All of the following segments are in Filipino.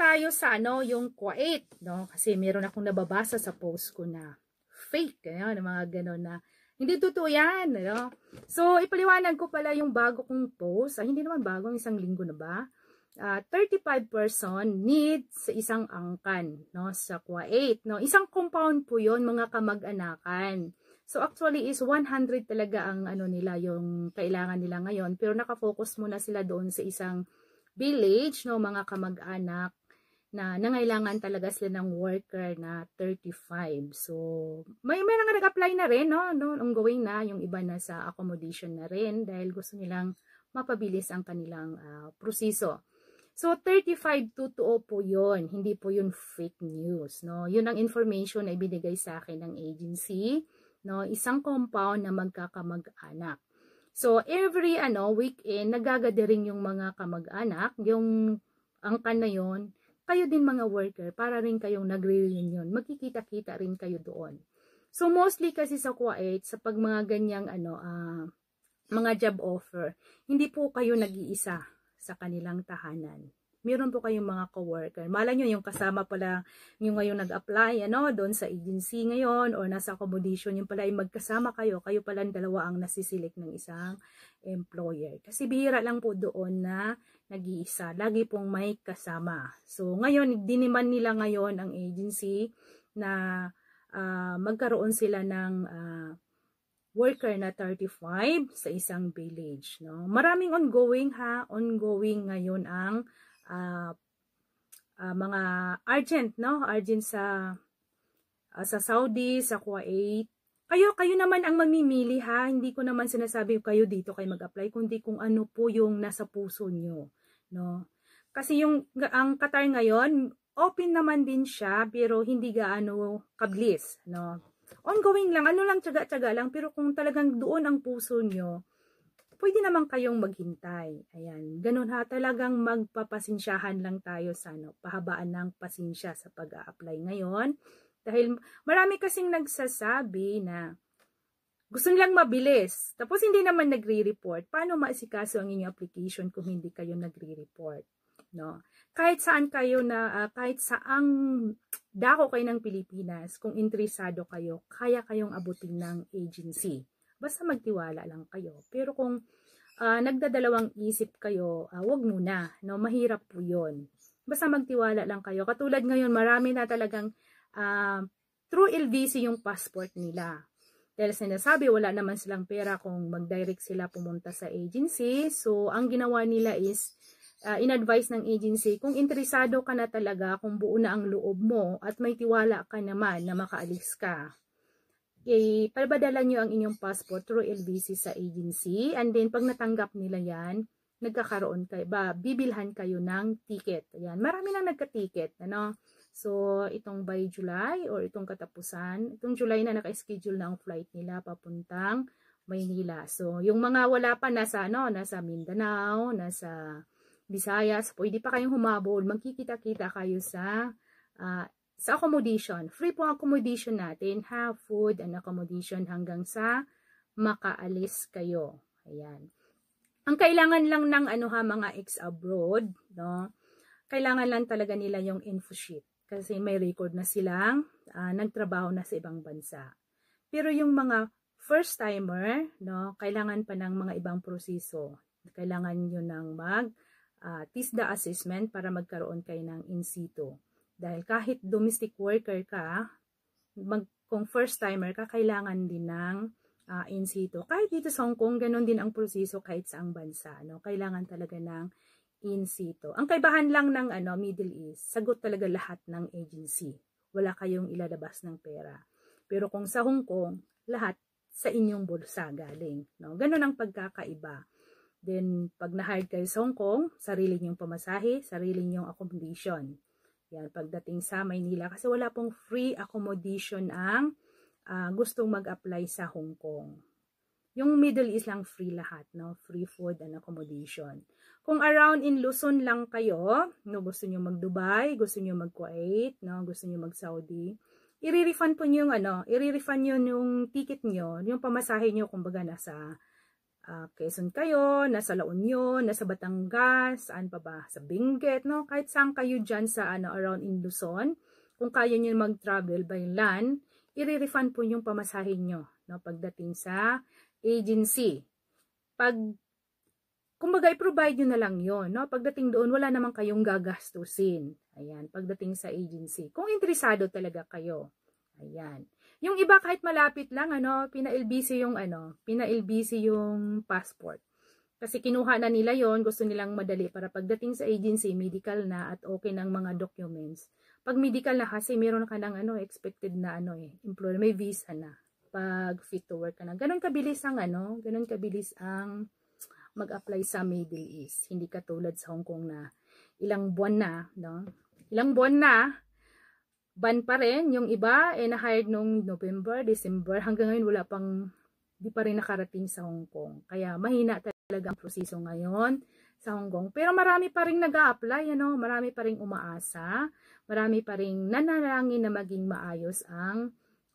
tayo sa ano, yung Kuwait, no? Kasi meron akong nababasa sa post ko na fake, ano, mga ganun na hindi totoo yan, ano? So, ipaliwanag ko pala yung bago kong post. Ay, hindi naman bago, isang linggo na ba? Uh, ah, 35 person need sa isang angkan, no? Sa Kuwait, no? Isang compound po yon mga kamag-anakan. So, actually is 100 talaga ang ano nila, yung kailangan nila ngayon. Pero nakafocus muna sila doon sa isang village, no? Mga kamag-anak na nangailangan talaga sila ng worker na 35. So, may may nga nag-apply na rin, no? no? Ongoing na, yung iba na sa accommodation na rin dahil gusto nilang mapabilis ang kanilang uh, proseso. So, 35 totoo po yon Hindi po yun fake news, no? Yun ang information na ibinigay sa akin ng agency, no? Isang compound na magkakamag-anak. So, every ano, weekend, nagagadering yung mga kamag-anak, yung angkan na yon kayo din mga worker, para rin kayong nagre-reunion. Magkikita-kita rin kayo doon. So mostly kasi sa Kuwait, sa pag mga ganyang ano, uh, mga job offer, hindi po kayo nag-iisa sa kanilang tahanan meron po kayong mga coworker. Mala nyo, yung kasama pala, yung ngayon nag-apply, ano, doon sa agency ngayon, or nasa accommodation, yung pala, yung magkasama kayo, kayo pala ang dalawa ang nasisilik ng isang employer. Kasi bihira lang po doon na nag-iisa. Lagi pong may kasama. So, ngayon, diniman nila ngayon ang agency na uh, magkaroon sila ng uh, worker na 35 sa isang village. No? Maraming ongoing ha, ongoing ngayon ang uh, uh, mga urgent, no? Urgent sa uh, sa Saudi, sa Kuwait. Kayo, kayo naman ang mamimili ha. Hindi ko naman sinasabi kayo dito kayo mag-apply, kundi kung ano po yung nasa puso nyo, no? Kasi yung ang Qatar ngayon, open naman din siya, pero hindi gaano kablis, no? Ongoing lang, ano lang tiyaga-tiyaga lang, pero kung talagang doon ang puso nyo, pwede naman kayong maghintay. Ayan, ganun ha, talagang magpapasensyahan lang tayo sa ano, pahabaan ng pasensya sa pag apply ngayon. Dahil marami kasing nagsasabi na gusto lang mabilis, tapos hindi naman nagre-report. Paano maasikaso ang inyong application kung hindi kayo nagre-report? No? Kahit saan kayo na, uh, kahit saang dako kayo ng Pilipinas, kung interesado kayo, kaya kayong abutin ng agency. Basta magtiwala lang kayo. Pero kung uh, nagdadalawang isip kayo, uh, ah, wag muna. No? Mahirap po yun. Basta magtiwala lang kayo. Katulad ngayon, marami na talagang uh, through LVC yung passport nila. Dahil sinasabi, wala naman silang pera kung mag-direct sila pumunta sa agency. So, ang ginawa nila is, uh, in-advise ng agency, kung interesado ka na talaga, kung buo na ang loob mo, at may tiwala ka naman na makaalis ka, Okay, palabadala nyo ang inyong passport through LBC sa agency. And then, pag natanggap nila yan, nagkakaroon kayo, ba, bibilhan kayo ng ticket. Ayan, marami nang nagka-ticket, ano? So, itong by July or itong katapusan, itong July na naka-schedule na ang flight nila papuntang Maynila. So, yung mga wala pa nasa, ano, nasa Mindanao, nasa Visayas, pwede pa kayong humabol. Magkikita-kita kayo sa uh, sa accommodation, free po ang accommodation natin ha, food and accommodation hanggang sa makaalis kayo. Ayan. Ang kailangan lang ng ano ha, mga ex-abroad, no? kailangan lang talaga nila yung info sheet kasi may record na silang uh, nagtrabaho na sa ibang bansa. Pero yung mga first timer, no, kailangan pa ng mga ibang proseso. Kailangan niyo nang mag uh, TISDA assessment para magkaroon kayo ng in situ. Dahil kahit domestic worker ka, mag, kung first timer ka, kailangan din ng uh, in situ. Kahit dito sa Hong Kong, ganun din ang proseso kahit sa ang bansa. No? Kailangan talaga ng in situ. Ang kaibahan lang ng ano, Middle East, sagot talaga lahat ng agency. Wala kayong ilalabas ng pera. Pero kung sa Hong Kong, lahat sa inyong bulsa galing. No? Ganun ang pagkakaiba. Then, pag na-hired kayo sa Hong Kong, sarili niyong pamasahe, sarili niyong accommodation. Yan, pagdating sa Maynila. Kasi wala pong free accommodation ang uh, gustong mag-apply sa Hong Kong. Yung Middle East lang free lahat, no? Free food and accommodation. Kung around in Luzon lang kayo, no, gusto niyo mag-Dubai, gusto niyo mag-Kuwait, no, gusto niyo mag-Saudi, i-refund po niyo yung ano, i-refund niyo yung ticket niyo, yung pamasahe niyo kumbaga nasa uh, Quezon kayo, nasa La Union, nasa Batangas, saan pa ba? Sa Benguet, no? Kahit saan kayo dyan sa ano, around in Luzon, kung kaya nyo mag-travel by land, i-refund po yung pamasahin nyo no? pagdating sa agency. Pag, kumbaga, i-provide nyo na lang yon No? Pagdating doon, wala naman kayong gagastusin. Ayan, pagdating sa agency. Kung interesado talaga kayo. Ayan. Yung iba kahit malapit lang, ano, pinailbisi yung, ano, pinailbisi yung passport. Kasi kinuha na nila yon gusto nilang madali para pagdating sa agency, medical na at okay ng mga documents. Pag medical na kasi, meron ka ng ano, expected na ano eh, employer, may visa na. Pag fit to work ka na. Ganon kabilis ang ano, ganon kabilis ang mag-apply sa Middle East. Hindi katulad sa Hong Kong na ilang buwan na, no? Ilang buwan na, ban pa rin. Yung iba, eh, na-hired nung November, December. Hanggang ngayon, wala pang, di pa rin nakarating sa Hong Kong. Kaya, mahina talaga ang proseso ngayon sa Hong Kong. Pero marami pa rin nag a apply ano? marami pa rin umaasa, marami pa rin nanalangin na maging maayos ang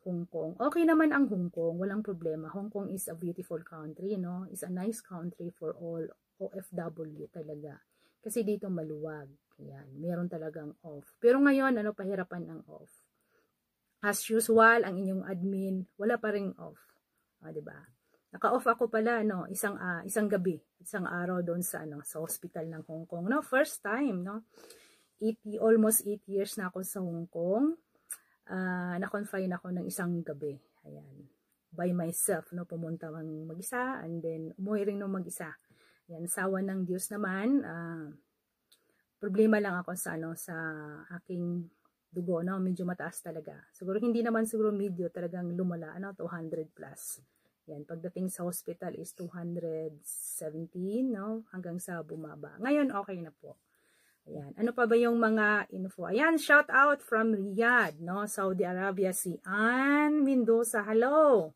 Hong Kong. Okay naman ang Hong Kong, walang problema. Hong Kong is a beautiful country, no? is a nice country for all OFW talaga. Kasi dito maluwag. Ayan, meron talagang off. Pero ngayon, ano, pahirapan ang off. As usual, ang inyong admin, wala pa ring off. O, ah, diba? Naka-off ako pala, no, isang, uh, isang gabi, isang araw doon sa, ano, sa hospital ng Hong Kong, no? First time, no? Eight, almost 8 years na ako sa Hong Kong. Uh, na-confine ako ng isang gabi. Ayan. By myself, no? Pumunta ng mag-isa and then umuwi rin ng mag-isa. Ayan, sawa ng Diyos naman. Uh, problema lang ako sa ano sa aking dugo no medyo mataas talaga siguro hindi naman siguro medyo talagang lumala ano 200 plus yan pagdating sa hospital is 217 no hanggang sa bumaba ngayon okay na po Ayan. Ano pa ba yung mga info? Ayan, shout out from Riyadh, no? Saudi Arabia, si Ann Mendoza. Hello!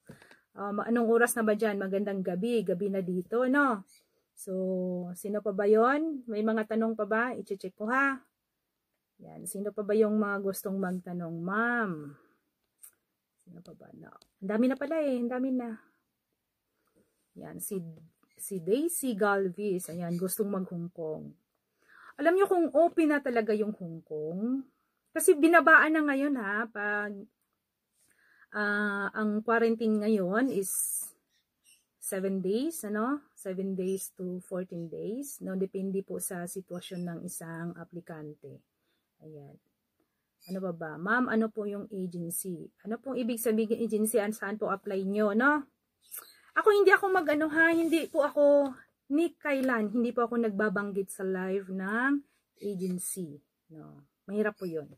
Um, anong oras na ba diyan Magandang gabi. Gabi na dito, no? So, sino pa ba yon? May mga tanong pa ba? I-check ko ha. Yan. Sino pa ba yung mga gustong magtanong? Ma'am. Sino pa ba? No. Ang dami na pala eh. Ang dami na. Yan. Si, si Daisy Galvis. Ayan. Gustong mag-Hong Kong. Alam nyo kung open na talaga yung Kong? Kasi binabaan na ngayon ha. Pag uh, ang quarantine ngayon is 7 days, ano? 7 days to 14 days. No, depende po sa sitwasyon ng isang aplikante. Ayan. Ano ba ba? Ma'am, ano po yung agency? Ano pong ibig sabihin agency? An saan po apply nyo, no? Ako hindi ako mag-ano ha, hindi po ako ni kailan, hindi po ako nagbabanggit sa live ng agency, no. Mahirap po 'yon.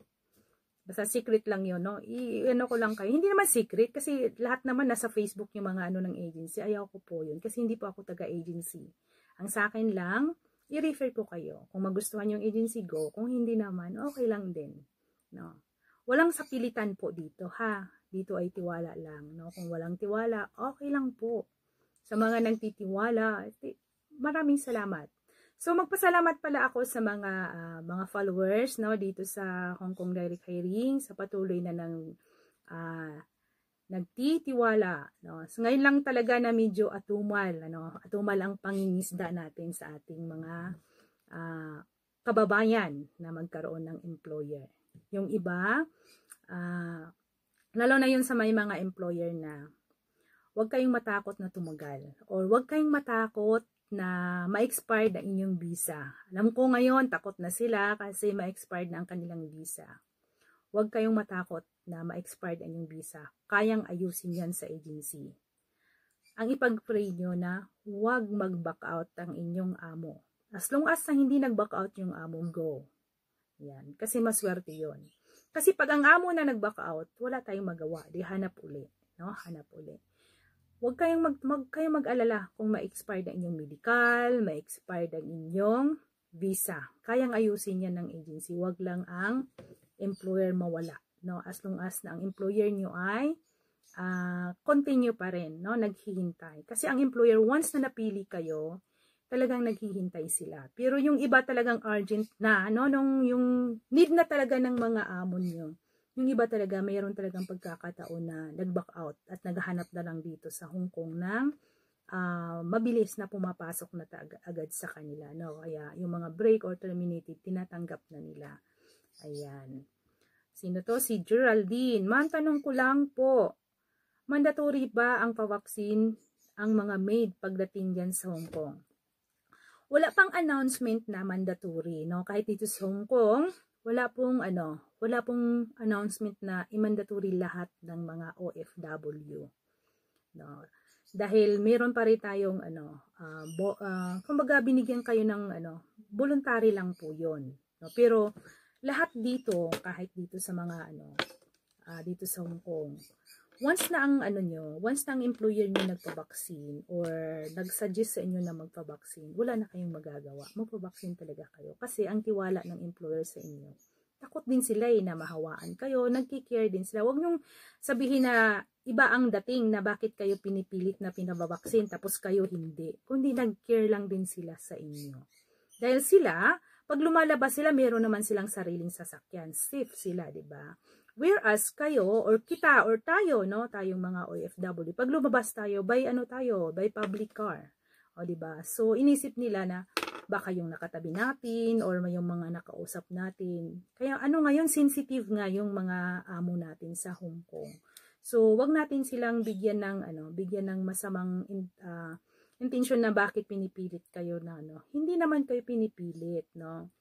Basta secret lang yun, no? I-ano ko lang kayo. Hindi naman secret kasi lahat naman nasa Facebook yung mga ano ng agency. Ayaw ko po yun kasi hindi po ako taga-agency. Ang sa akin lang, i-refer po kayo. Kung magustuhan yung agency, go. Kung hindi naman, okay lang din. No? Walang sapilitan po dito, ha? Dito ay tiwala lang, no? Kung walang tiwala, okay lang po. Sa mga nagtitiwala, eh, maraming salamat. So magpasalamat pala ako sa mga uh, mga followers no dito sa Hong Kong Direct Hiring sa patuloy na nang uh, nagtitiwala no. So ngayon lang talaga na medyo atumal ano, atumal ang pangingisda natin sa ating mga uh, kababayan na magkaroon ng employer. Yung iba uh, lalo na yun sa may mga employer na huwag kayong matakot na tumagal or huwag kayong matakot na ma expire na inyong visa. Alam ko ngayon, takot na sila kasi ma expire na ang kanilang visa. Huwag kayong matakot na ma expire ang inyong visa. Kayang ayusin yan sa agency. Ang ipag-pray nyo na huwag mag-back out ang inyong amo. As long as na hindi nag-back out yung amo, go. Yan. Kasi maswerte yon. Kasi pag ang amo na nag-back out, wala tayong magawa. Di hanap uli. No? Hanap uli. Huwag kayong mag, mag kayong mag-alala kung ma-expire na inyong medical, ma-expire na inyong visa. Kayang ayusin yan ng agency. Huwag lang ang employer mawala. No? As long as na ang employer nyo ay uh, continue pa rin, no? naghihintay. Kasi ang employer, once na napili kayo, talagang naghihintay sila. Pero yung iba talagang urgent na, no? Nung, yung need na talaga ng mga amon nyo. Yung iba talaga, mayroon talagang pagkakataon na nag-back out at naghahanap na lang dito sa Hong Kong ng uh, mabilis na pumapasok na agad sa kanila. No? Kaya yung mga break or terminated, tinatanggap na nila. Ayan. Sino to? Si Geraldine. Man, tanong ko lang po. Mandatory ba ang pawaksin ang mga maid pagdating dyan sa Hong Kong? Wala pang announcement na mandatory. No? Kahit dito sa Hong Kong, wala pong ano, wala pong announcement na imandatory lahat ng mga OFW. No? Dahil meron pa rin tayong ano, uh, bo, uh, kumbaga binigyan kayo ng ano, voluntary lang po 'yon. No? Pero lahat dito, kahit dito sa mga ano, uh, dito sa Hong Kong, once na ang ano nyo, once na ang employer nyo nagpabaksin or nagsuggest sa inyo na magpabaksin, wala na kayong magagawa. Magpabaksin talaga kayo. Kasi ang tiwala ng employer sa inyo takot din sila eh na mahawaan kayo, nagki-care din sila. Huwag niyong sabihin na iba ang dating na bakit kayo pinipilit na pinababaksin tapos kayo hindi. Kundi nag-care lang din sila sa inyo. Dahil sila, pag lumalabas sila, meron naman silang sariling sasakyan. Safe sila, di ba? Whereas kayo or kita or tayo, no, tayong mga OFW, pag lumabas tayo, by ano tayo, by public car. O, di ba? So, inisip nila na baka yung nakatabi natin or may yung mga nakausap natin. Kaya ano ngayon, sensitive nga yung mga amo natin sa Hong Kong. So, wag natin silang bigyan ng ano, bigyan ng masamang uh, ah, intention na bakit pinipilit kayo na ano. Hindi naman kayo pinipilit, no.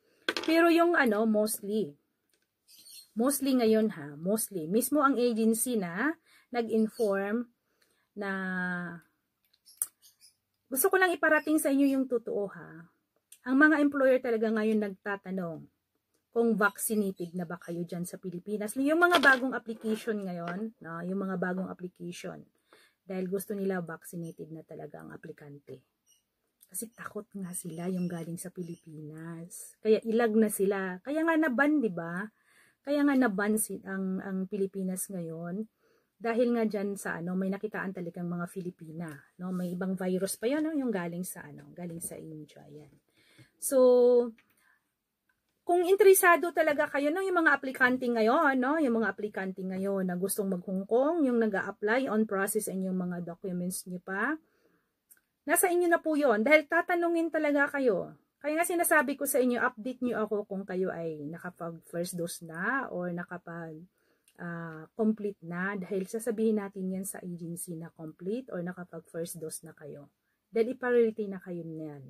Pero yung ano, mostly mostly ngayon ha, mostly mismo ang agency na nag-inform na gusto ko lang iparating sa inyo yung totoo ha. Ang mga employer talaga ngayon nagtatanong kung vaccinated na ba kayo dyan sa Pilipinas. Yung mga bagong application ngayon, no, yung mga bagong application, dahil gusto nila vaccinated na talaga ang aplikante. Kasi takot nga sila yung galing sa Pilipinas. Kaya ilag na sila. Kaya nga naban, di ba? Kaya nga naban si ang, ang Pilipinas ngayon dahil nga diyan sa ano may nakitaan talagang mga Filipina no may ibang virus pa yan no? yung galing sa ano galing sa India yan so kung interesado talaga kayo no yung mga aplikante ngayon no yung mga aplikante ngayon na gustong mag Hong Kong yung nag apply on process and yung mga documents niyo pa nasa inyo na po yon dahil tatanungin talaga kayo kaya nga sinasabi ko sa inyo update niyo ako kung kayo ay nakapag first dose na or nakapag uh, complete na dahil sasabihin natin yan sa agency na complete or nakapag first dose na kayo. Dahil iparity na kayo niyan.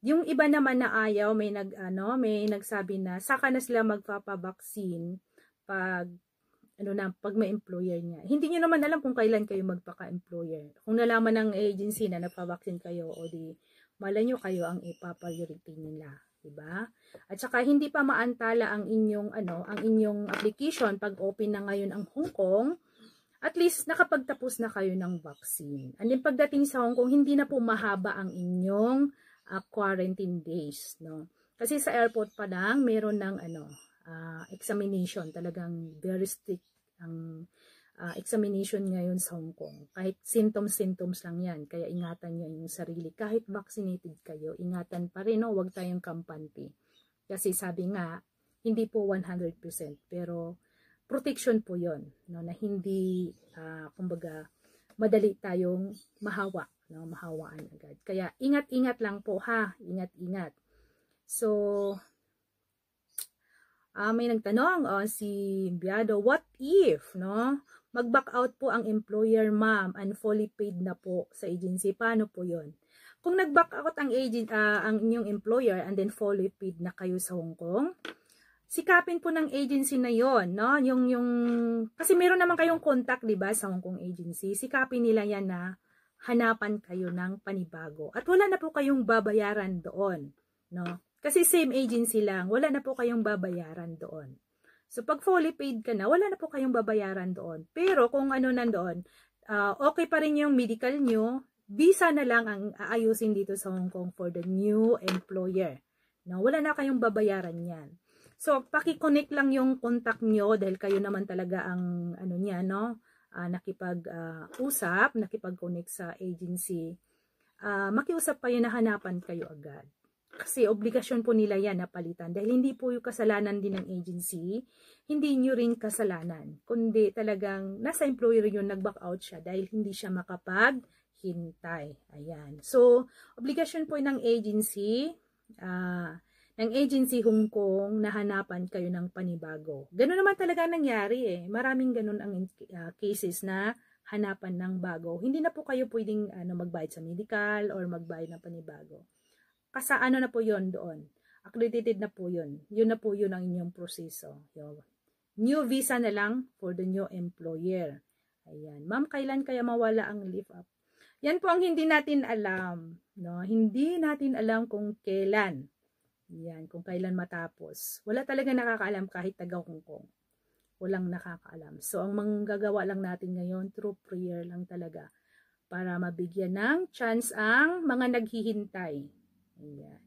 Yung iba naman na ayaw, may nag ano, may nagsabi na saka na sila magpapabaksin pag ano na, pag may employer niya. Hindi niyo naman alam kung kailan kayo magpaka-employer. Kung nalaman ng agency na napabaksin kayo o di, mala nyo kayo ang ipapriority nila diba? At saka hindi pa maantala ang inyong ano, ang inyong application pag open na ngayon ang Hong Kong. At least nakapagtapos na kayo ng vaccine. And then pagdating sa Hong Kong, hindi na po mahaba ang inyong uh, quarantine days, no? Kasi sa airport pa lang meron ng ano, uh, examination, talagang very strict ang uh, examination ngayon sa Hong Kong. Kahit symptoms-symptoms lang yan. Kaya ingatan nyo yung sarili. Kahit vaccinated kayo, ingatan pa rin. No? Huwag tayong kampante. Kasi sabi nga, hindi po 100%. Pero protection po yon no? na hindi, uh, kumbaga, madali tayong mahawa. No? Mahawaan agad. Kaya ingat-ingat lang po ha. Ingat-ingat. So, Uh, may nagtanong, uh, si Biado, what if, no? mag-back out po ang employer, ma'am, and fully paid na po sa agency. Paano po yon? Kung nag-back out ang, agent, uh, ang inyong employer and then fully paid na kayo sa Hong Kong, sikapin po ng agency na yon, no? Yung, yung, kasi meron naman kayong contact, di ba, sa Hong Kong agency. Sikapin nila yan na hanapan kayo ng panibago. At wala na po kayong babayaran doon, no? Kasi same agency lang, wala na po kayong babayaran doon. So pag fully paid ka na, wala na po kayong babayaran doon. Pero kung ano nandoon, uh, okay pa rin yung medical nyo, visa na lang ang aayusin dito sa Hong Kong for the new employer. No, wala na kayong babayaran yan. So, paki-connect lang yung contact nyo dahil kayo naman talaga ang ano niya, no? Uh, ah, nakipag-usap, ah, uh, nakipag-connect sa agency. Uh, makiusap kayo na hanapan kayo agad kasi obligasyon po nila yan na palitan. Dahil hindi po yung kasalanan din ng agency, hindi nyo rin kasalanan. Kundi talagang nasa employer yun, nag-back out siya dahil hindi siya makapaghintay. Ayan. So, obligasyon po ng agency, uh, ng agency Hong Kong nahanapan kayo ng panibago. Ganun naman talaga nangyari eh. Maraming ganun ang uh, cases na hanapan ng bago. Hindi na po kayo pwedeng ano, magbayad sa medical or magbayad ng panibago. Kasi ano na po yon doon. Accredited na po yon. Yun na po yun ang inyong proseso. Yun. New visa na lang for the new employer. Ayan. Ma'am, kailan kaya mawala ang leave up? Yan po ang hindi natin alam. No? Hindi natin alam kung kailan. Yan, kung kailan matapos. Wala talaga nakakaalam kahit taga Hong Kong. Walang nakakaalam. So, ang manggagawa lang natin ngayon, through prayer lang talaga para mabigyan ng chance ang mga naghihintay Ayan.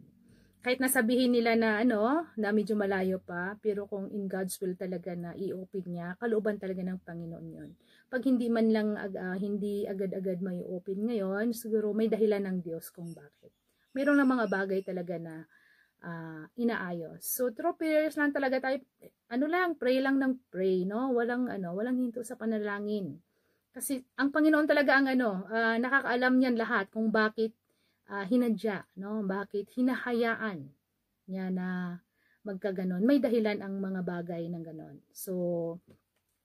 Kahit nasabihin nila na ano, na medyo malayo pa, pero kung in God's will talaga na i-open niya, kalooban talaga ng Panginoon yon. Pag hindi man lang, uh, hindi agad-agad may open ngayon, siguro may dahilan ng Diyos kung bakit. Meron lang mga bagay talaga na uh, inaayos. So through prayers lang talaga tayo, ano lang, pray lang ng pray, no? Walang ano, walang hinto sa panalangin. Kasi ang Panginoon talaga ang ano, uh, nakakaalam niyan lahat kung bakit uh, hinadya, no? Bakit hinahayaan niya na magkaganon. May dahilan ang mga bagay ng ganon. So,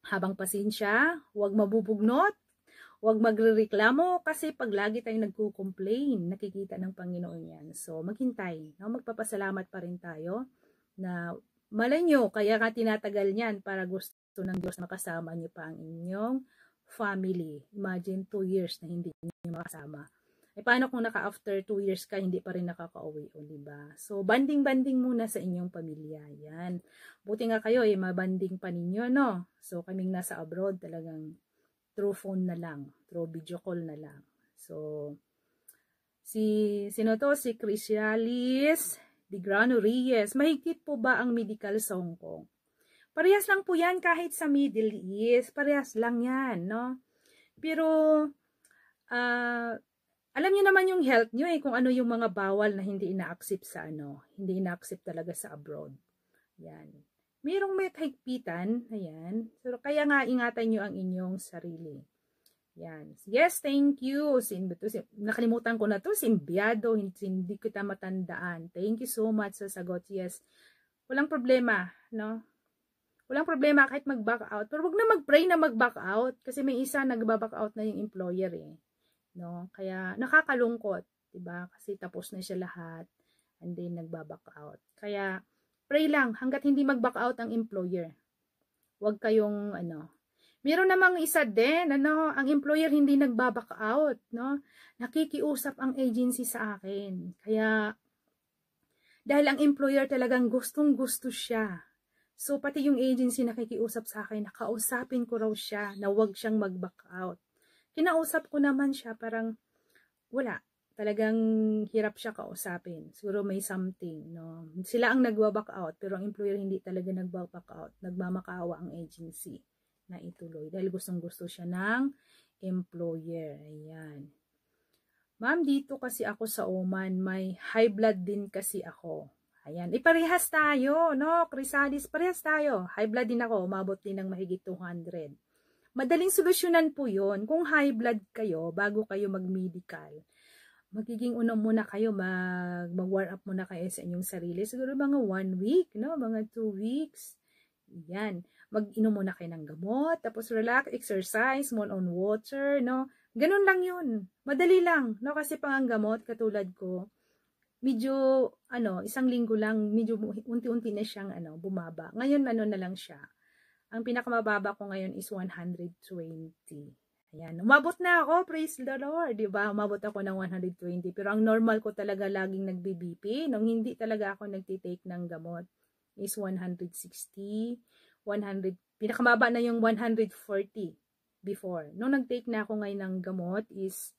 habang pasensya, huwag mabubugnot, huwag magrereklamo kasi pag lagi tayong nagko-complain, nakikita ng Panginoon yan. So, maghintay. No? Magpapasalamat pa rin tayo na malay nyo, kaya ka tinatagal niyan para gusto ng Diyos na makasama niyo pa ang inyong family. Imagine 2 years na hindi niyo makasama eh, paano kung naka-after 2 years ka, hindi pa rin nakaka-uwi o, ba So, banding-banding muna sa inyong pamilya. Yan. Buti nga kayo, eh, mabanding pa ninyo, no? So, kaming nasa abroad, talagang through phone na lang, through video call na lang. So, si, sino to? Si Crisialis Digrano Reyes. Mahigpit po ba ang medical sa Hong Kong? Parehas lang po yan kahit sa Middle East. Parehas lang yan, no? Pero, ah, uh, alam niyo naman yung health niyo eh kung ano yung mga bawal na hindi ina-accept sa ano, hindi ina-accept talaga sa abroad. Yan. Merong may kahigpitan, ayan. So, kaya nga ingatan niyo ang inyong sarili. Yan. Yes, thank you. Sin, to, sin, nakalimutan ko na to, simbiado, hindi, hindi kita matandaan. Thank you so much sa sagot. Yes. Walang problema, no? Walang problema kahit mag-back out. Pero wag na mag-pray na mag-back out kasi may isa nagba-back out na yung employer eh no? Kaya nakakalungkot, 'di ba? Kasi tapos na siya lahat and then nagba-back out. Kaya pray lang hangga't hindi mag-back out ang employer. Huwag kayong ano. Meron namang isa din, ano, ang employer hindi nagba-back out, no? Nakikiusap ang agency sa akin. Kaya dahil ang employer talagang gustong-gusto siya. So pati yung agency nakikiusap sa akin, nakausapin ko raw siya na huwag siyang mag-back out kinausap ko naman siya, parang wala. Talagang hirap siya kausapin. Siguro may something, no? Sila ang nagwa-back out, pero ang employer hindi talaga nagwa-back out. Nagmamakaawa ang agency na ituloy dahil gustong gusto siya ng employer. Ayan. Ma'am, dito kasi ako sa Oman, may high blood din kasi ako. Ayan, iparehas eh, tayo, no? Crisalis, parehas tayo. High blood din ako, umabot din ng mahigit 200. Madaling solusyonan po yon kung high blood kayo bago kayo mag-medical. Magiging una muna kayo, mag, mag-warm up muna kayo sa inyong sarili. Siguro mga one week, no? mga two weeks. Yan. Mag-inom muna kayo ng gamot, tapos relax, exercise, more on water, no? Ganun lang yun. Madali lang, no? Kasi pang gamot, katulad ko, medyo, ano, isang linggo lang, medyo unti-unti na siyang, ano, bumaba. Ngayon, ano na lang siya, ang pinakamababa ko ngayon is 120. Ayan. Umabot na ako, praise the Lord. ba diba? Umabot ako ng 120. Pero ang normal ko talaga laging nagbe-BP. Nung hindi talaga ako nagtitake ng gamot is 160, 100, pinakamaba na yung 140 before. Nung nag-take na ako ngayon ng gamot is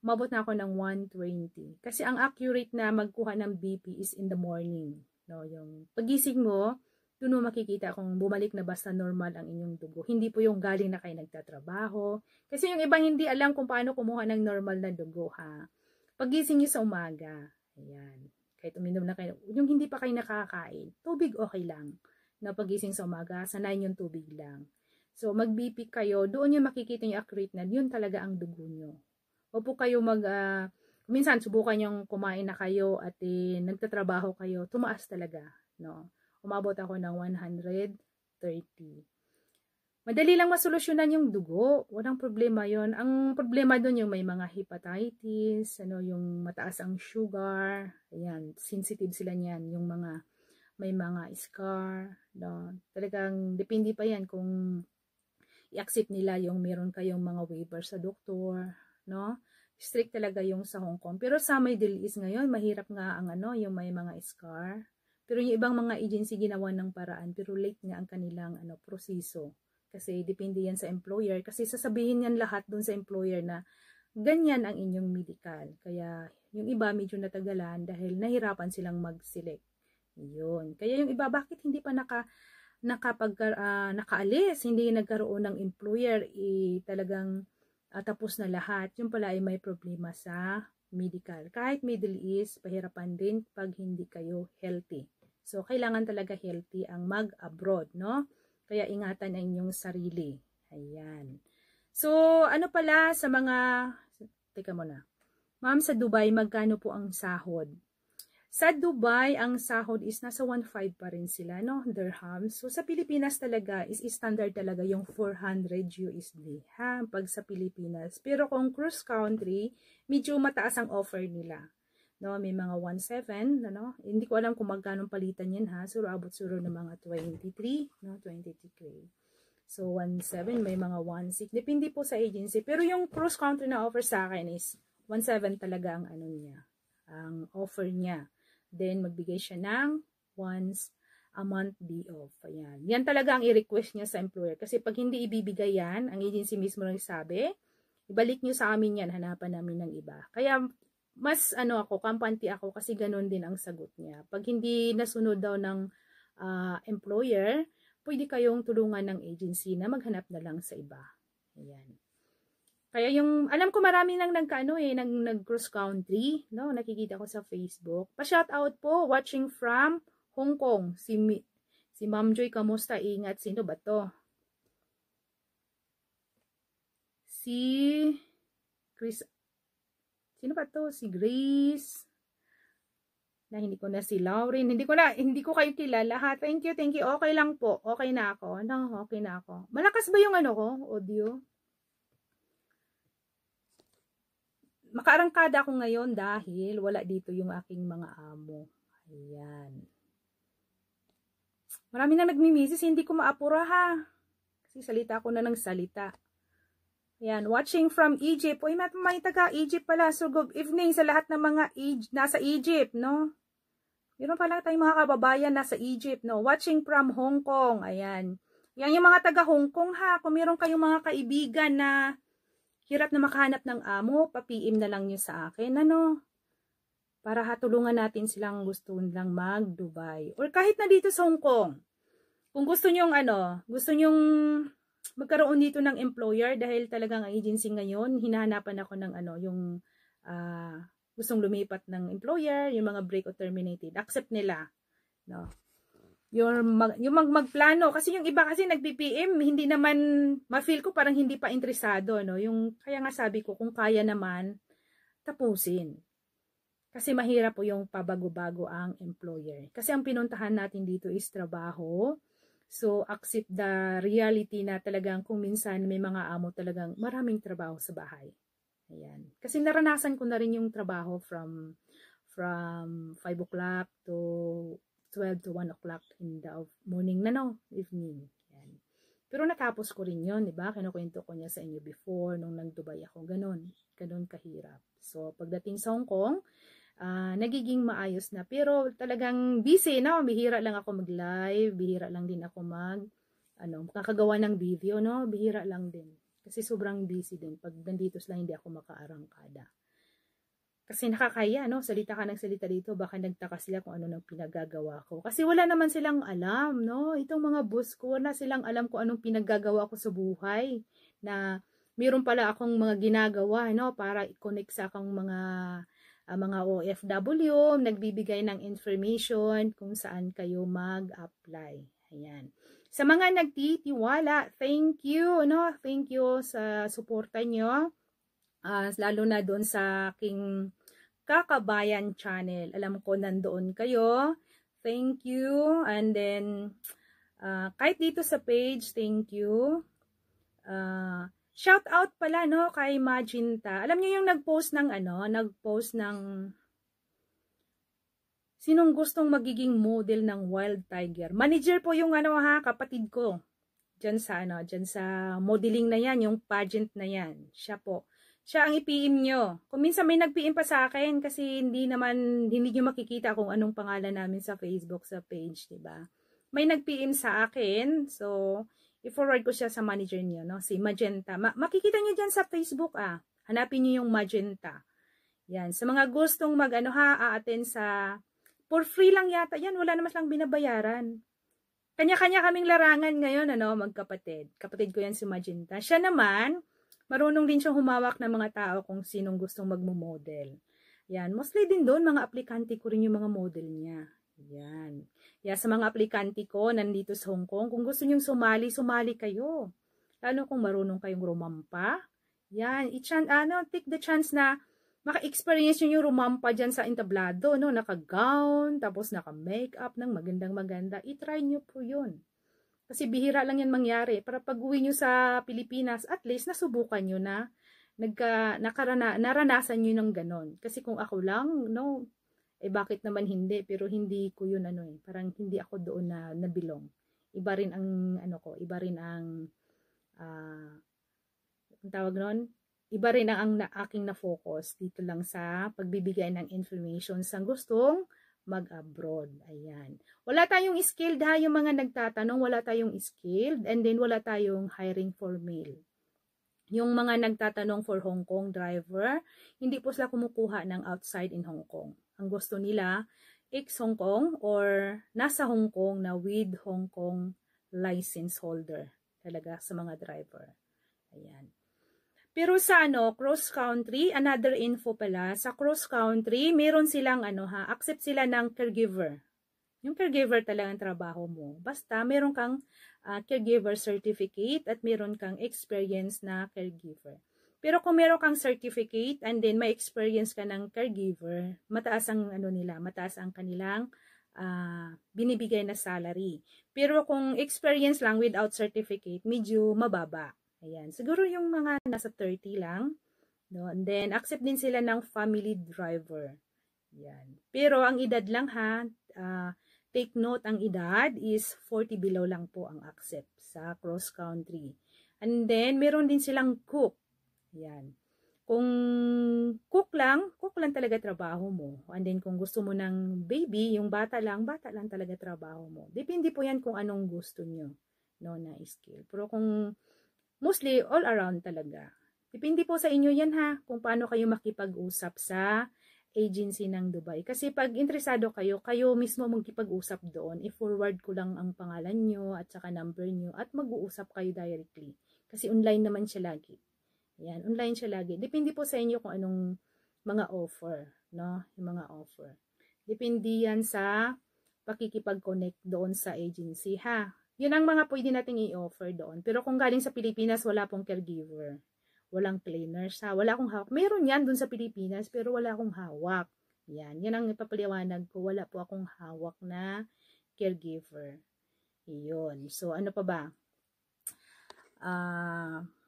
umabot na ako ng 120. Kasi ang accurate na magkuha ng BP is in the morning. No, yung pagising mo, doon makikita kung bumalik na basta normal ang inyong dugo. Hindi po yung galing na kayo nagtatrabaho. Kasi yung iba hindi alam kung paano kumuha ng normal na dugo ha. Pagising niyo sa umaga, ayan, kahit uminom na kayo, yung hindi pa kayo nakakain, tubig okay lang. Na pagising sa umaga, sanayin yung tubig lang. So mag-BP kayo, doon niyo makikita yung accurate na yun talaga ang dugo niyo. Huwag po kayo mag, uh, minsan subukan yung kumain na kayo at eh, nagtatrabaho kayo, tumaas talaga. No? umabot ako ng 130. Madali lang masolusyonan yung dugo. Walang problema yon. Ang problema doon yung may mga hepatitis, ano, yung mataas ang sugar. Ayan, sensitive sila niyan. Yung mga, may mga scar. No? Talagang, depende pa yan kung i-accept nila yung meron kayong mga waiver sa doktor. No? Strict talaga yung sa Hong Kong. Pero sa Middle East ngayon, mahirap nga ang ano, yung may mga scar. Pero yung ibang mga agency ginawa ng paraan pero late nga ang kanilang ano, proseso. Kasi depende yan sa employer. Kasi sasabihin yan lahat dun sa employer na ganyan ang inyong medical. Kaya yung iba medyo natagalan dahil nahirapan silang mag-select. Yun. Kaya yung iba bakit hindi pa naka nakapag uh, nakaalis, hindi nagkaroon ng employer, eh, talagang uh, tapos na lahat. Yung pala ay may problema sa medical. Kahit Middle East, pahirapan din pag hindi kayo healthy. So, kailangan talaga healthy ang mag-abroad, no? Kaya ingatan ang inyong sarili. Ayan. So, ano pala sa mga... Teka muna. Ma'am, sa Dubai, magkano po ang sahod? Sa Dubai, ang sahod is nasa 1.5 pa rin sila, no? Dirhams. So, sa Pilipinas talaga, is, is standard talaga yung 400 USD, ha? Pag sa Pilipinas. Pero kung cross country, medyo mataas ang offer nila. No, may mga 1.7, ano? Hindi ko alam kung magkano palitan yan ha. Suro abot suro ng mga 23, no? 23k. So 1.7, may mga 1.6. Depende po sa agency. Pero yung cross country na offer sa akin is 1.7 talaga ang ano niya, ang offer niya. Then magbigay siya ng once a month be off. Ayan. Yan talaga ang i-request niya sa employer. Kasi pag hindi ibibigay yan, ang agency mismo nagsabi, ibalik niyo sa amin yan, hanapan namin ng iba. Kaya mas ano ako, kampante ako kasi ganun din ang sagot niya. Pag hindi nasunod daw ng uh, employer, pwede kayong tulungan ng agency na maghanap na lang sa iba. Ayan. Kaya yung, alam ko marami nang nagkaano eh, nag, nag cross country, no? Nakikita ko sa Facebook. Pa-shout out po, watching from Hong Kong, si, si Ma'am Joy, kamusta? Ingat, sino ba to? Si Chris Sino ba to? Si Grace. Na hindi ko na si Lauren. Hindi ko na, hindi ko kayo kilala ha. Thank you, thank you. Okay lang po. Okay na ako. No, okay na ako. Malakas ba yung ano ko? Audio? Makaarangkada ako ngayon dahil wala dito yung aking mga amo. Ayan. Marami na nagmi hindi ko maapura ha. Kasi salita ko na ng salita. Yan, watching from Egypt. Uy, may taga-Egypt pala. So, good evening sa lahat ng mga Eg nasa Egypt, no? Meron pala tayong mga kababayan nasa Egypt, no? Watching from Hong Kong. Ayan. Yan yung mga taga-Hong Kong, ha? Kung meron kayong mga kaibigan na hirap na makahanap ng amo, papiim na lang nyo sa akin, ano? Para hatulungan natin silang gusto lang mag-Dubai. Or kahit na dito sa Hong Kong. Kung gusto nyong, ano, gusto nyong magkaroon dito ng employer dahil talagang ang agency ngayon, hinahanapan ako ng ano, yung uh, gustong lumipat ng employer, yung mga break or terminated. Accept nila. No? Yung, mag, yung mag, magplano. Kasi yung iba kasi nag-BPM, hindi naman, ma-feel ko parang hindi pa interesado. No? Yung, kaya nga sabi ko, kung kaya naman, tapusin. Kasi mahirap po yung pabago-bago ang employer. Kasi ang pinuntahan natin dito is trabaho, So, accept the reality na talagang kung minsan may mga amo talagang maraming trabaho sa bahay. Ayan. Kasi naranasan ko na rin yung trabaho from from 5 o'clock to 12 to 1 o'clock in the morning na no, evening. Ayan. Pero natapos ko rin yun, di ba? Kinukwento ko niya sa inyo before nung nag-Dubai ako. Ganon, ganon kahirap. So, pagdating sa Hong Kong, uh, nagiging maayos na. Pero talagang busy na, no? bihira lang ako mag-live, bihira lang din ako mag, ano, kakagawa ng video, no? Bihira lang din. Kasi sobrang busy din. Pag nandito lang, hindi ako makaarangkada. Kasi nakakaya, no? Salita ka ng salita dito, baka nagtaka sila kung ano nang pinagagawa ko. Kasi wala naman silang alam, no? Itong mga boss ko, wala silang alam kung anong pinagagawa ko sa buhay. Na meron pala akong mga ginagawa, no? Para i-connect sa akong mga uh, mga OFW, nagbibigay ng information kung saan kayo mag-apply. Ayan. Sa mga nagtitiwala, thank you, no? Thank you sa suporta nyo. Uh, lalo na doon sa aking Kakabayan channel. Alam ko nandoon kayo. Thank you. And then, uh, kahit dito sa page, thank you. Uh, Shout out pala no kay Magenta. Alam niyo yung nag-post ng ano, nag-post ng Sinong gustong magiging model ng Wild Tiger? Manager po yung ano ha, kapatid ko. Diyan sa ano, diyan sa modeling na yan, yung pageant na yan. Siya po. Siya ang i-PM nyo. Kung minsan may nag-PM pa sa akin kasi hindi naman, hindi niyo makikita kung anong pangalan namin sa Facebook, sa page, 'di ba May nag-PM sa akin. So, i-forward ko siya sa manager niya, no? Si Magenta. Ma makikita niyo diyan sa Facebook, ah. Hanapin niyo yung Magenta. Yan. Sa mga gustong mag, ano ha, a-attend sa, for free lang yata. Yan, wala naman lang binabayaran. Kanya-kanya kaming larangan ngayon, ano, magkapatid. Kapatid ko yan si Magenta. Siya naman, marunong din siya humawak ng mga tao kung sinong gustong magmo-model. Yan, mostly din doon, mga aplikante ko rin yung mga model niya. Yan. Yeah, sa mga aplikante ko nandito sa Hong Kong, kung gusto nyong sumali, sumali kayo. Lalo kung marunong kayong rumampa. Yan, i-chan, ano, take the chance na maka-experience nyo yung rumampa diyan sa entablado, no? Naka-gown, tapos naka-makeup ng magandang-maganda. I-try niyo po yun. Kasi bihira lang yan mangyari. Para pag-uwi niyo sa Pilipinas, at least nasubukan niyo na nagka, nakarana, naranasan niyo ng ganon. Kasi kung ako lang, no, eh bakit naman hindi? Pero hindi ko yun ano eh, parang hindi ako doon na nabilong. Iba rin ang ano ko, iba rin ang uh, ang tawag noon, iba rin ang, ang na, aking na-focus dito lang sa pagbibigay ng information sa gustong mag-abroad. Ayan. Wala tayong skilled ha, yung mga nagtatanong, wala tayong skilled and then wala tayong hiring for male. Yung mga nagtatanong for Hong Kong driver, hindi po sila kumukuha ng outside in Hong Kong ang gusto nila, ex Hong Kong or nasa Hong Kong na with Hong Kong license holder talaga sa mga driver. Ayan. Pero sa ano, cross country, another info pala, sa cross country, meron silang ano ha, accept sila ng caregiver. Yung caregiver talaga ang trabaho mo. Basta meron kang uh, caregiver certificate at meron kang experience na caregiver. Pero kung meron kang certificate and then may experience ka ng caregiver, mataas ang ano nila, mataas ang kanilang uh, binibigay na salary. Pero kung experience lang without certificate, medyo mababa. Ayan, siguro yung mga nasa 30 lang. No? And then accept din sila ng family driver. Yan. Pero ang edad lang ha, uh, take note ang edad is 40 below lang po ang accept sa cross country. And then meron din silang cook yan. Kung cook lang, cook lang talaga trabaho mo. And then kung gusto mo ng baby, yung bata lang, bata lang talaga trabaho mo. Depende po yan kung anong gusto nyo no, na skill. Pero kung mostly all around talaga. Depende po sa inyo yan ha, kung paano kayo makipag-usap sa agency ng Dubai. Kasi pag interesado kayo, kayo mismo magkipag-usap doon. I-forward ko lang ang pangalan nyo at saka number nyo at mag-uusap kayo directly. Kasi online naman siya lagi. Yan, online siya lagi. Depende po sa inyo kung anong mga offer, no? Yung mga offer. Depende yan sa pakikipag-connect doon sa agency, ha? Yun ang mga pwede nating i-offer doon. Pero kung galing sa Pilipinas, wala pong caregiver. Walang cleaners, ha? Wala akong hawak. Meron yan doon sa Pilipinas, pero wala akong hawak. Yan, yan ang ipapaliwanag ko. Wala po akong hawak na caregiver. Iyon. So, ano pa ba? Ah... Uh,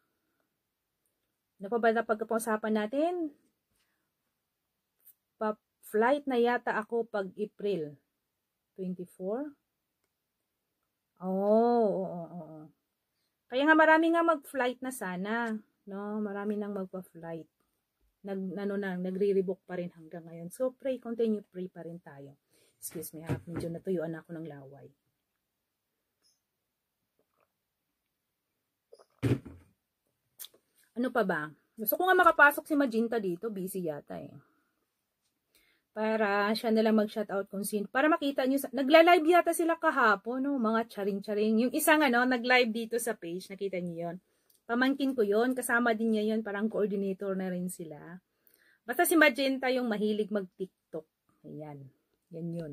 ano pa ba na pag-usapan natin? Pa flight na yata ako pag April 24. Oh, oo, oo, oo. Kaya nga marami nga mag-flight na sana, no? Marami nang magpa-flight. Nag ano na, nagre-rebook pa rin hanggang ngayon. So pray, continue pray pa rin tayo. Excuse me, ha? medyo natuyuan ako ng laway. Ano pa ba? Gusto ko nga makapasok si Magenta dito. Busy yata eh. Para siya na lang mag-shoutout kung sino. Para makita nyo. Nagla-live yata sila kahapon. No? Mga charing-charing. Yung isang ano, nag-live dito sa page. Nakita nyo yon Pamangkin ko yon Kasama din niya yon Parang coordinator na rin sila. Basta si Magenta yung mahilig mag-tiktok. Ayan. Yan yun.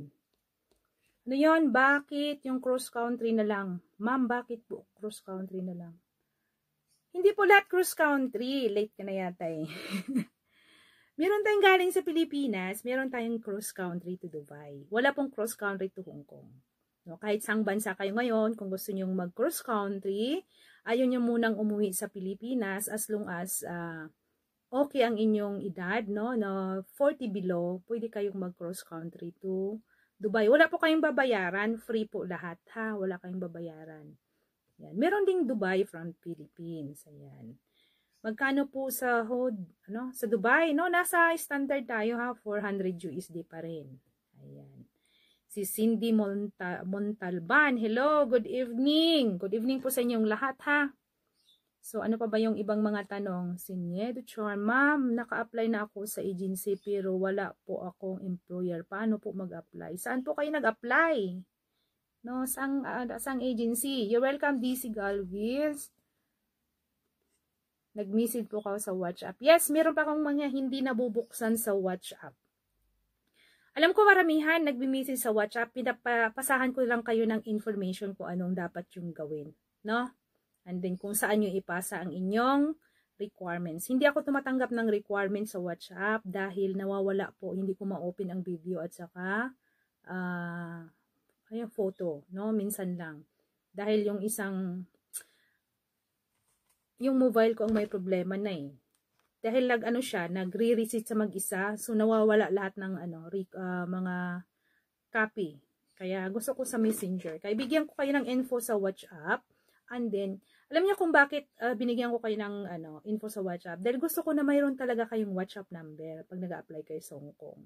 Ano yun? Bakit yung cross-country na lang? Ma'am, bakit po cross-country na lang? Hindi po lahat cross country. Late ka na yata eh. meron tayong galing sa Pilipinas, meron tayong cross country to Dubai. Wala pong cross country to Hong Kong. No, kahit sang bansa kayo ngayon, kung gusto nyong mag-cross country, ayun nyo munang umuwi sa Pilipinas as long as uh, okay ang inyong edad, no? no 40 below, pwede kayong mag-cross country to Dubai. Wala po kayong babayaran, free po lahat ha, wala kayong babayaran. Yan. Meron ding Dubai from Philippines. Ayan. Magkano po sa hood, ano, sa Dubai, no? Nasa standard tayo ha, 400 USD pa rin. Ayan. Si Cindy Monta Montalban. Hello, good evening. Good evening po sa inyong lahat ha. So, ano pa ba yung ibang mga tanong? Sinyedo Char, ma'am, naka-apply na ako sa agency pero wala po akong employer. Paano po mag-apply? Saan po kayo nag-apply? no sang uh, sang agency you're welcome DC Galvins nagmisid po ako sa WhatsApp yes meron pa akong mga hindi nabubuksan sa WhatsApp alam ko maramihan nagme sa WhatsApp pinapasahan ko lang kayo ng information kung anong dapat yung gawin no and then kung saan yung ipasa ang inyong requirements hindi ako tumatanggap ng requirements sa WhatsApp dahil nawawala po hindi ko ma-open ang video at saka ah uh, kaya photo, no? Minsan lang. Dahil yung isang, yung mobile ko ang may problema na eh. Dahil nag ano siya, nagre-reset sa mag-isa, so nawawala lahat ng ano, uh, mga copy. Kaya gusto ko sa messenger. Kaya bigyan ko kayo ng info sa WhatsApp. And then, alam niyo kung bakit uh, binigyan ko kayo ng ano, info sa WhatsApp? Dahil gusto ko na mayroon talaga kayong WhatsApp number pag nag-apply kayo sa Hong Kong.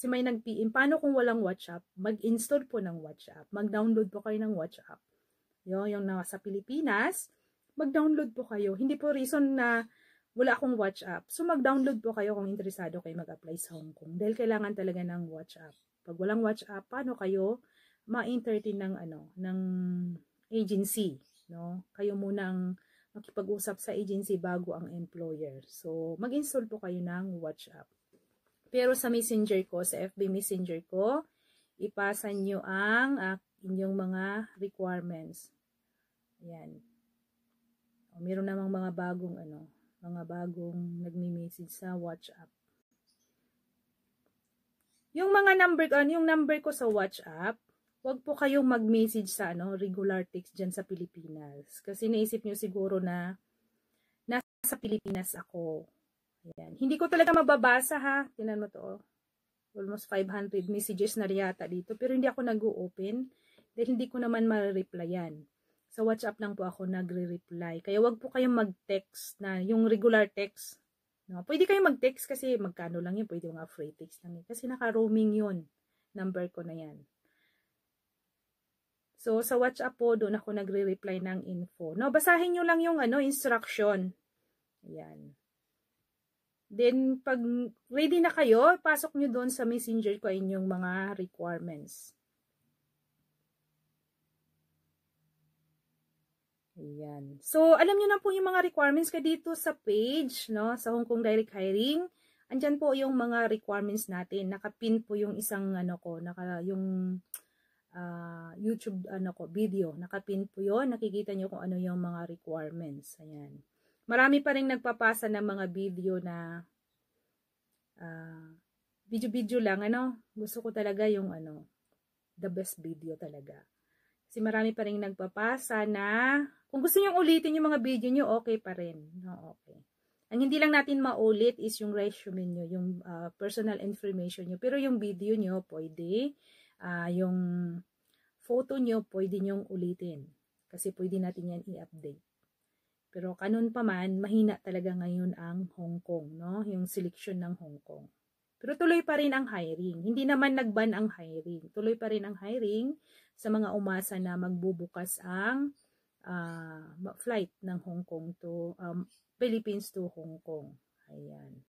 Si may nag-PM, paano kung walang WhatsApp? Mag-install po ng WhatsApp. Mag-download po kayo ng WhatsApp. Yun, yung nasa Pilipinas, mag-download po kayo. Hindi po reason na wala akong WhatsApp. So, mag-download po kayo kung interesado kayo mag-apply sa Hong Kong. Dahil kailangan talaga ng WhatsApp. Pag walang WhatsApp, paano kayo ma-entertain ng, ano, ng agency? No? Kayo munang makipag-usap sa agency bago ang employer. So, mag-install po kayo ng WhatsApp. Pero sa messenger ko, sa FB messenger ko, ipasa nyo ang uh, inyong mga requirements. Ayan. O, meron namang mga bagong ano, mga bagong nagme-message sa WhatsApp. Yung mga number ko, ano, yung number ko sa WhatsApp, wag po kayong mag-message sa ano, regular text diyan sa Pilipinas. Kasi naisip niyo siguro na nasa Pilipinas ako. Ayan. Hindi ko talaga mababasa ha. Tinan mo to. Oh. Almost 500 messages na riyata dito. Pero hindi ako nag-open. Dahil hindi ko naman ma-replyan. Sa WhatsApp lang po ako nagre-reply. Kaya wag po kayong mag-text na yung regular text. No? Pwede kayong mag-text kasi magkano lang yun. Pwede mga free text lang yun. Kasi naka-roaming yun. Number ko na yan. So, sa WhatsApp po, doon ako nagre-reply ng info. No, basahin nyo lang yung ano, instruction. Ayan. Then, pag ready na kayo, pasok nyo doon sa messenger ko inyong mga requirements. Ayan. So, alam nyo na po yung mga requirements ka dito sa page, no? Sa Hong Kong Direct Hiring. Andyan po yung mga requirements natin. Nakapin po yung isang, ano ko, naka, yung uh, YouTube, ano ko, video. Nakapin po yon Nakikita nyo kung ano yung mga requirements. Ayan marami pa rin nagpapasa ng mga video na uh, video-video lang, ano, gusto ko talaga yung ano, the best video talaga. Kasi marami pa rin nagpapasa na, kung gusto nyo ulitin yung mga video nyo, okay pa rin. No, okay. Ang hindi lang natin maulit is yung resume nyo, yung uh, personal information nyo. Pero yung video nyo, pwede. Uh, yung photo nyo, pwede nyong ulitin. Kasi pwede natin yan i-update. Pero kanon pa man, mahina talaga ngayon ang Hong Kong, no? Yung selection ng Hong Kong. Pero tuloy pa rin ang hiring. Hindi naman nagban ang hiring. Tuloy pa rin ang hiring sa mga umasa na magbubukas ang uh, flight ng Hong Kong to um, Philippines to Hong Kong. Ayan.